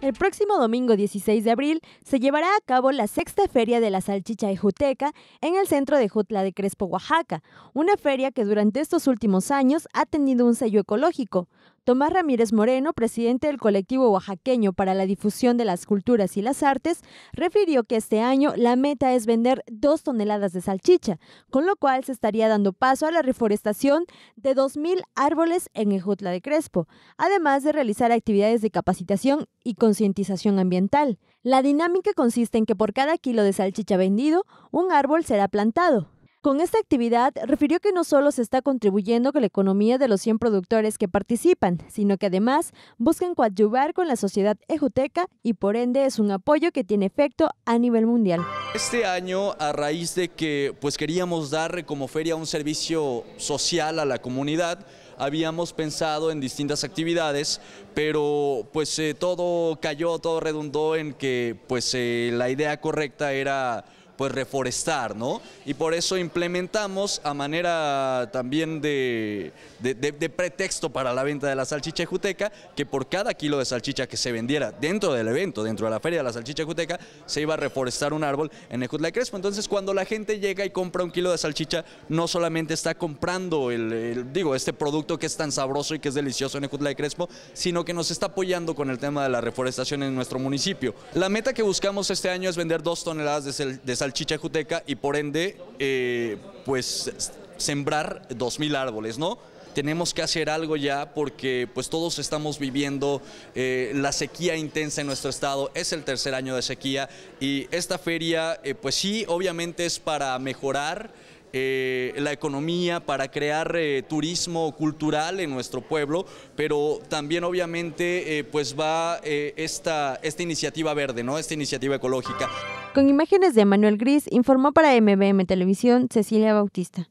El próximo domingo 16 de abril se llevará a cabo la sexta feria de la salchicha ejuteca en el centro de Jutla de Crespo, Oaxaca, una feria que durante estos últimos años ha tenido un sello ecológico. Tomás Ramírez Moreno, presidente del colectivo oaxaqueño para la difusión de las culturas y las artes, refirió que este año la meta es vender dos toneladas de salchicha, con lo cual se estaría dando paso a la reforestación de 2.000 árboles en Ejutla de Crespo, además de realizar actividades de capacitación y concientización ambiental. La dinámica consiste en que por cada kilo de salchicha vendido, un árbol será plantado. Con esta actividad, refirió que no solo se está contribuyendo con la economía de los 100 productores que participan, sino que además buscan coadyuvar con la sociedad ejuteca y por ende es un apoyo que tiene efecto a nivel mundial. Este año, a raíz de que pues queríamos dar como feria un servicio social a la comunidad, habíamos pensado en distintas actividades, pero pues eh, todo cayó, todo redundó en que pues eh, la idea correcta era pues reforestar, ¿no? Y por eso implementamos a manera también de, de, pretexto para la venta de la salchicha juteca, que por cada kilo de salchicha que se vendiera dentro del evento, dentro de la feria de la salchicha juteca, se iba a reforestar un árbol en Ejutla Crespo. Entonces cuando la gente llega y compra un kilo de salchicha, no solamente está comprando el, digo, este producto que es tan sabroso y que es delicioso en Ejutla de Crespo, sino que nos está apoyando con el tema de la reforestación en nuestro municipio. La meta que buscamos este año es vender dos toneladas de, de chichajuteca y por ende, eh, pues sembrar 2.000 árboles, ¿no? Tenemos que hacer algo ya porque pues todos estamos viviendo eh, la sequía intensa en nuestro estado, es el tercer año de sequía y esta feria eh, pues sí, obviamente es para mejorar la economía, para crear turismo cultural en nuestro pueblo, pero también obviamente pues va esta, esta iniciativa verde, ¿no? esta iniciativa ecológica. Con imágenes de Manuel Gris, informó para MBM Televisión Cecilia Bautista.